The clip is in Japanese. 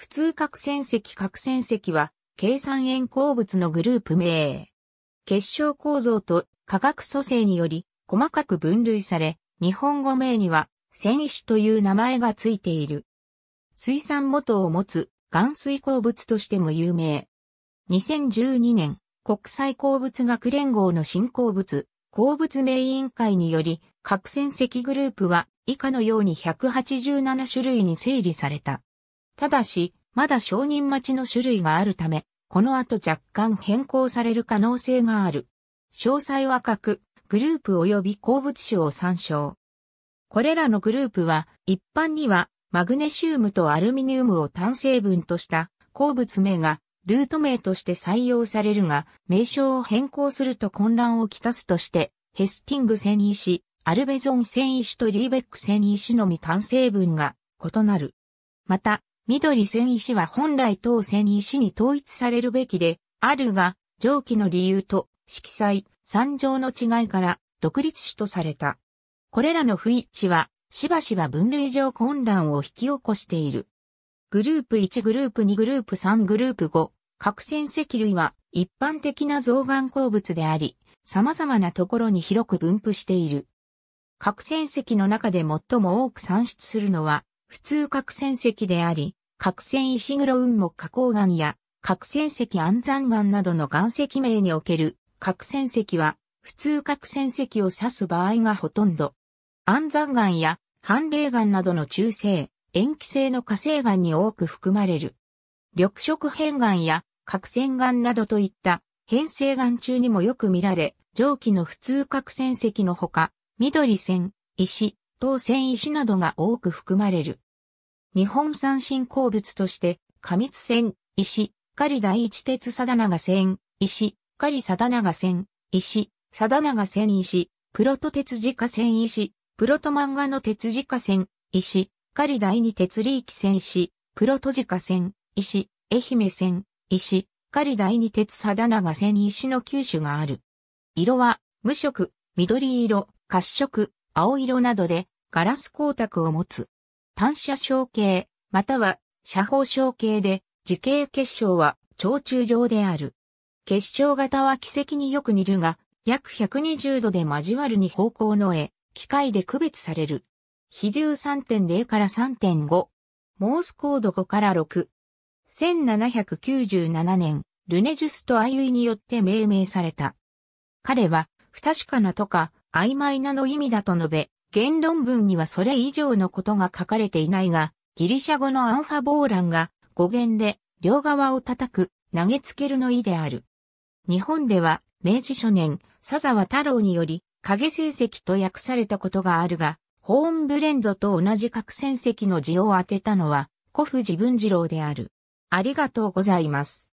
普通核戦石核戦石は、計算円鉱物のグループ名。結晶構造と化学組成により、細かく分類され、日本語名には、戦維という名前がついている。水産元を持つ岩水鉱物としても有名。2012年、国際鉱物学連合の新鉱物、鉱物名委員会により、核戦石グループは以下のように187種類に整理された。ただし、まだ承認待ちの種類があるため、この後若干変更される可能性がある。詳細は各グループ及び鉱物種を参照。これらのグループは一般にはマグネシウムとアルミニウムを単成分とした鉱物名がルート名として採用されるが名称を変更すると混乱をきたすとしてヘスティング繊維紙、アルベゾン繊維紙とリーベック繊維紙のみ単成分が異なる。また緑線石は本来当線石に統一されるべきで、あるが、上記の理由と、色彩、産状の違いから、独立種とされた。これらの不一致は、しばしば分類上混乱を引き起こしている。グループ1グループ2グループ3グループ5、核戦石類は一般的な造眼鉱物であり、様々なところに広く分布している。核戦石の中で最も多く産出するのは、普通核戦石であり、核戦石黒雲木花崗岩や核戦石安山岩などの岩石名における核戦石は普通核戦石を指す場合がほとんど。安山岩や半霊岩などの中性、塩基性の火星岩に多く含まれる。緑色片岩や核戦岩などといった変性岩中にもよく見られ、蒸気の普通核戦石のほか、緑線、石、等線石などが多く含まれる。日本産新鉱物として、過密線、石、狩第一鉄ナ長線、石、狩ナ長線、石、ナ長線石、プロト鉄自家線石、プロト漫画の鉄自家線、石、狩第二鉄リーキ線石、プロト自家線、石、愛媛線、石、狩第二鉄ナ長線石の九種がある。色は、無色、緑色、褐色、青色などで、ガラス光沢を持つ。単射小径、または射法小径で、時系結晶は超中上である。結晶型は軌跡によく似るが、約120度で交わるに方向の絵、機械で区別される。比重3.0から3.5。モースコード5から6。1797年、ルネジュスとアユイによって命名された。彼は、不確かなとか、曖昧なの意味だと述べ、言論文にはそれ以上のことが書かれていないが、ギリシャ語のアンファボーランが語源で両側を叩く、投げつけるの意である。日本では明治初年、佐沢太郎により影成績と訳されたことがあるが、ホーンブレンドと同じ核戦績の字を当てたのは、古富自文次郎である。ありがとうございます。